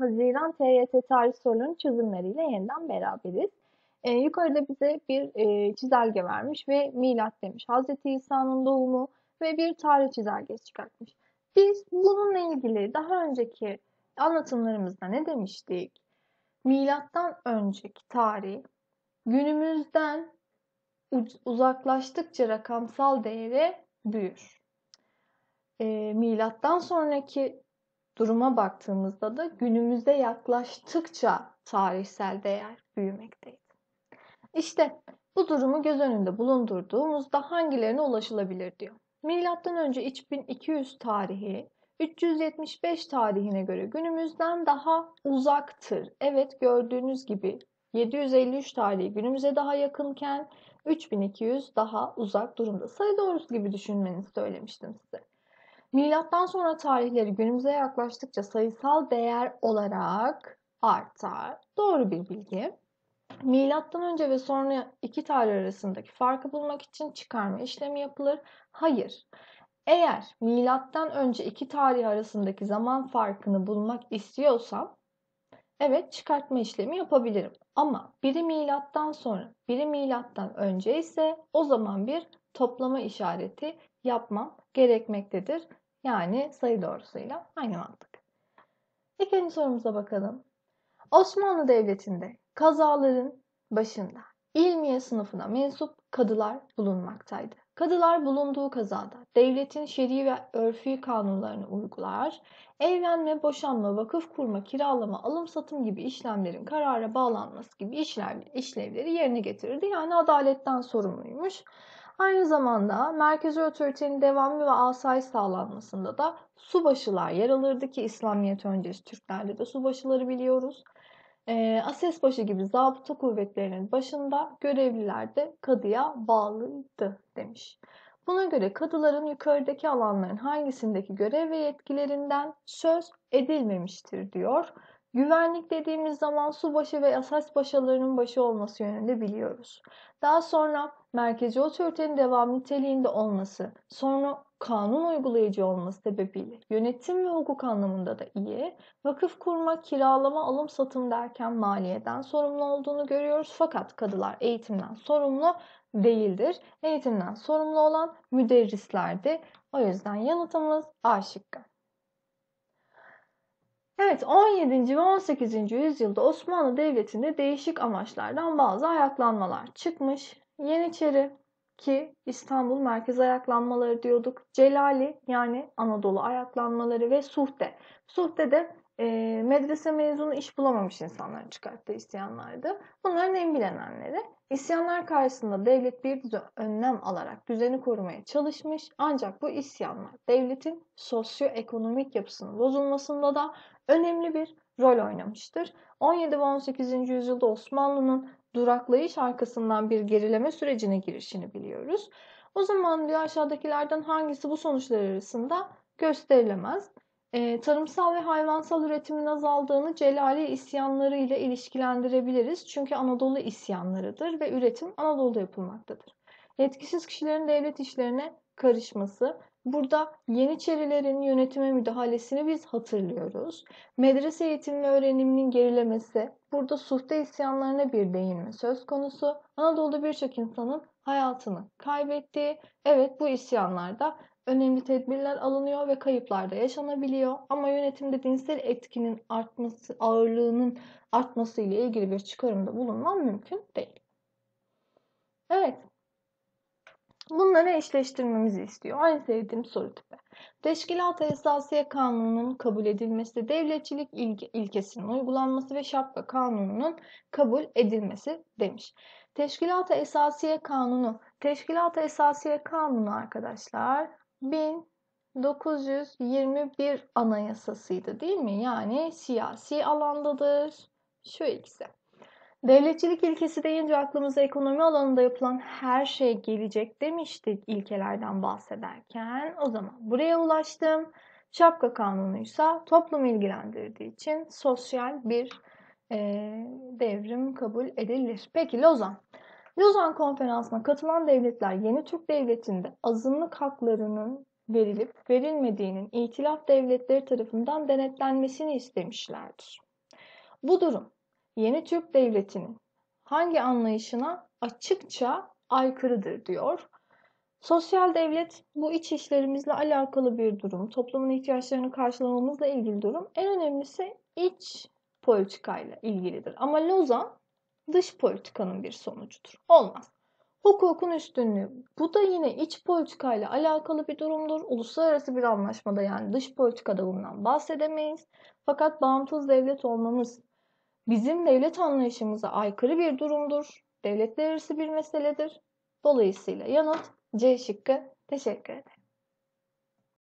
Haziran TYT tarih sorularının çözümleriyle yeniden beraberiz. E, yukarıda bize bir e, çizelge vermiş ve milat demiş. Hazreti İsa'nın doğumu ve bir tarih çizelgesi çıkartmış. Biz bununla ilgili daha önceki anlatımlarımızda ne demiştik? Milattan önceki tarih günümüzden uzaklaştıkça rakamsal değeri büyür. E, milattan sonraki duruma baktığımızda da günümüze yaklaştıkça tarihsel değer büyümekteydi. İşte bu durumu göz önünde bulundurduğumuzda hangilerine ulaşılabilir diyor. Milattan önce 3200 tarihi 375 tarihine göre günümüzden daha uzaktır. Evet gördüğünüz gibi 753 tarihi günümüze daha yakınken 3200 daha uzak durumda. Sayı doğrusu gibi düşünmenizi söylemiştim size. Milattan sonra tarihleri günümüze yaklaştıkça sayısal değer olarak artar. Doğru bir bilgi. Milattan önce ve sonra iki tarih arasındaki farkı bulmak için çıkarma işlemi yapılır. Hayır. Eğer milattan önce iki tarih arasındaki zaman farkını bulmak istiyorsam evet çıkartma işlemi yapabilirim. Ama biri milattan sonra, biri milattan önce ise o zaman bir toplama işareti yapmam gerekmektedir. Yani sayı doğrusuyla aynı mantık. İkinci sorumuza bakalım. Osmanlı Devleti'nde kazaların başında ilmiye sınıfına mensup kadılar bulunmaktaydı. Kadılar bulunduğu kazada devletin şer'i ve örfü kanunlarını uygular, evlenme, boşanma, vakıf kurma, kiralama, alım satım gibi işlemlerin karara bağlanması gibi işler, işlevleri yerine getirirdi. Yani adaletten sorumluymuş. Aynı zamanda merkezi otoritenin devamı ve asayiş sağlanmasında da subaşılar yer alırdı ki İslamiyet öncesi Türklerde de subaşıları biliyoruz. E, ee, başı gibi zabıta kuvvetlerinin başında görevliler de kadıya bağlıydı demiş. Buna göre kadıların yukarıdaki alanların hangisindeki görev ve yetkilerinden söz edilmemiştir diyor. Güvenlik dediğimiz zaman subaşı ve asas paşalarının başı olması yönünde biliyoruz. Daha sonra merkezi otoritenin devam niteliğinde olması, sonra kanun uygulayıcı olması sebebiyle yönetim ve hukuk anlamında da iyi, vakıf kurma, kiralama, alım satım derken maliyeden sorumlu olduğunu görüyoruz. Fakat kadılar eğitimden sorumlu değildir. Eğitimden sorumlu olan müderrislerdi. O yüzden yanıtımız A şıkkı. Evet 17. ve 18. yüzyılda Osmanlı Devleti'nde değişik amaçlardan bazı ayaklanmalar çıkmış. Yeniçeri ki İstanbul merkez ayaklanmaları diyorduk. Celali yani Anadolu ayaklanmaları ve Suhte. de e, medrese mezunu iş bulamamış insanların çıkarttığı isyanlardı. Bunların en bilinenleri. İsyanlar karşısında devlet bir önlem alarak düzeni korumaya çalışmış ancak bu isyanlar devletin sosyoekonomik yapısının bozulmasında da önemli bir rol oynamıştır. 17 ve 18. yüzyılda Osmanlı'nın duraklayış arkasından bir gerileme sürecine girişini biliyoruz. O zaman diyor aşağıdakilerden hangisi bu sonuçlar arasında gösterilemez? Ee, tarımsal ve hayvansal üretimin azaldığını Celali isyanları ile ilişkilendirebiliriz. Çünkü Anadolu isyanlarıdır ve üretim Anadolu'da yapılmaktadır. Yetkisiz kişilerin devlet işlerine karışması, Burada Yeniçerilerin yönetime müdahalesini biz hatırlıyoruz. Medrese eğitimi ve öğreniminin gerilemesi, burada suhte isyanlarına bir değinme söz konusu. Anadolu'da birçok insanın hayatını kaybettiği, evet bu isyanlarda önemli tedbirler alınıyor ve kayıplar da yaşanabiliyor. Ama yönetimde dinsel etkinin artması, ağırlığının artması ile ilgili bir çıkarımda bulunmam mümkün değil. Evet. Bunları eşleştirmemizi istiyor. Aynı sevdiğim soru tipi. Teşkilat-ı Esasiye Kanunu'nun kabul edilmesi, devletçilik ilke, ilkesinin uygulanması ve şapka kanununun kabul edilmesi demiş. Teşkilat-ı Esasiye Kanunu. Teşkilat-ı Esasiye Kanunu arkadaşlar 1921 anayasasıydı değil mi? Yani siyasi alandadır. Şu ikisi. Devletçilik ilkesi deyince aklımıza ekonomi alanında yapılan her şey gelecek demiştik ilkelerden bahsederken. O zaman buraya ulaştım. Şapka kanunuysa toplum ilgilendirdiği için sosyal bir e, devrim kabul edilir. Peki Lozan. Lozan Konferansı'na katılan devletler yeni Türk Devleti'nde azınlık haklarının verilip verilmediğinin itilaf devletleri tarafından denetlenmesini istemişlerdir. Bu durum yeni Türk Devleti'nin hangi anlayışına açıkça aykırıdır diyor. Sosyal devlet bu iç işlerimizle alakalı bir durum. Toplumun ihtiyaçlarını karşılamamızla ilgili durum. En önemlisi iç politikayla ilgilidir. Ama Lozan dış politikanın bir sonucudur. Olmaz. Hukukun üstünlüğü. Bu da yine iç politikayla alakalı bir durumdur. Uluslararası bir anlaşmada yani dış politikada bundan bahsedemeyiz. Fakat bağımsız devlet olmamız bizim devlet anlayışımıza aykırı bir durumdur. Devletler arası bir meseledir. Dolayısıyla yanıt C şıkkı. Teşekkür ederim.